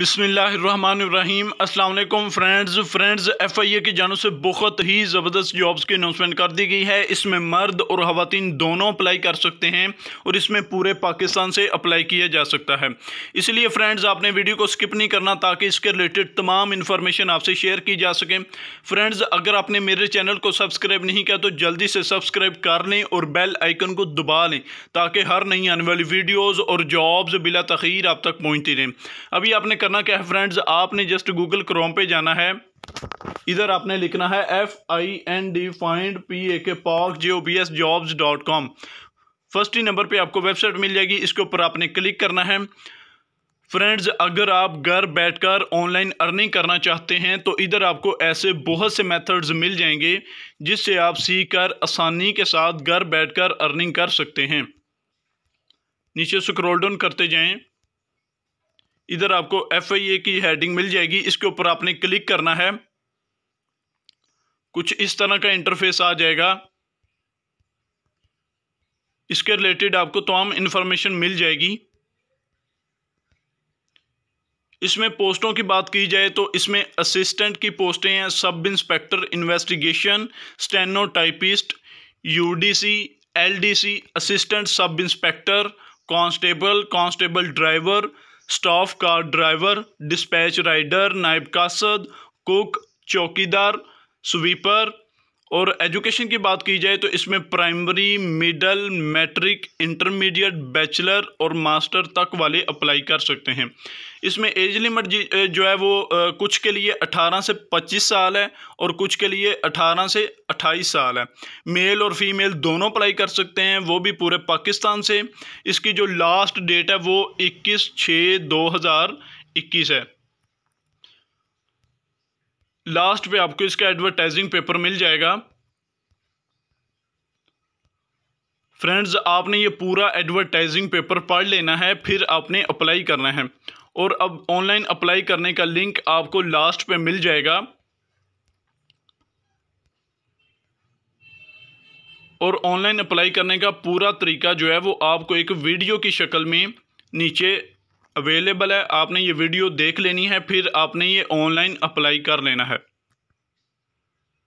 बिसमीम अल्लाम friends friends F I A की जानों से बहुत ही ज़बरदस्त जॉब्स की अनाउंसमेंट कर दी गई है इसमें मर्द और ख़वान दोनों अप्लाई कर सकते हैं और इसमें पूरे पाकिस्तान से अप्लाई किया जा सकता है इसलिए फ्रेंड्स आपने वीडियो को स्किप नहीं करना ताकि इसके रिलेटेड तमाम इन्फॉर्मेशन आपसे शेयर की जा सके फ्रेंड्स अगर आपने मेरे चैनल को सब्सक्राइब नहीं किया तो जल्दी से सब्सक्राइब कर लें और बेल आइकन को दबा लें ताकि हर नई आने वाली वीडियोज़ और जॉब्स बिला तखीर आप तक पहुँचती रहें अभी आपने करना क्या है फ्रेंड्स आपने जस्ट गूगल क्रोम पे जाना है इधर आपने लिखना है F I N D find P A K Pak J O B S jobs dot com first ही नंबर पे आपको वेबसाइट मिल जाएगी इसके ऊपर आपने क्लिक करना है फ्रेंड्स अगर आप घर बैठकर ऑनलाइन अर्निंग करना चाहते हैं तो इधर आपको ऐसे बहुत से मेथड्स मिल जाएंगे जिससे आप सीख कर आसानी के साथ घर बैठकर अर्निंग कर सकते हैं नीचे स्क्रॉल डाउन करते जाएं इधर आपको एफ आई ए की हेडिंग मिल जाएगी इसके ऊपर आपने क्लिक करना है कुछ इस तरह का इंटरफेस आ जाएगा इसके रिलेटेड आपको तमाम इंफॉर्मेशन मिल जाएगी इसमें पोस्टों की बात की जाए तो इसमें असिस्टेंट की पोस्टें हैं sub inspector investigation stenotypist UDC LDC assistant sub inspector constable constable driver staff का ड्राइवर डिस्पैच राइडर नायब कासद कुक चौकीदार स्वीपर और एजुकेशन की बात की जाए तो इसमें primary middle matric intermediate bachelor और मास्टर तक वाले अप्लाई कर सकते हैं इसमें एज लिमिट जो है वो कुछ के लिए 18 से 25 साल है और कुछ के लिए 18 से 28 साल है मेल और फीमेल दोनों अप्लाई कर सकते हैं वो भी पूरे पाकिस्तान से इसकी जो लास्ट डेट है वो इक्कीस छः इक्कीस है लास्ट पे आपको इसका एडवर्टाइजिंग पेपर मिल जाएगा फ्रेंड्स आपने ये पूरा एडवर्टाइजिंग पेपर पढ़ लेना है फिर आपने अप्लाई करना है और अब ऑनलाइन अप्लाई करने का लिंक आपको लास्ट पे मिल जाएगा और ऑनलाइन अप्लाई करने का पूरा तरीका जो है वो आपको एक वीडियो की शक्ल में नीचे अवेलेबल है आपने ये वीडियो देख लेनी है फिर आपने ये ऑनलाइन अप्लाई कर लेना है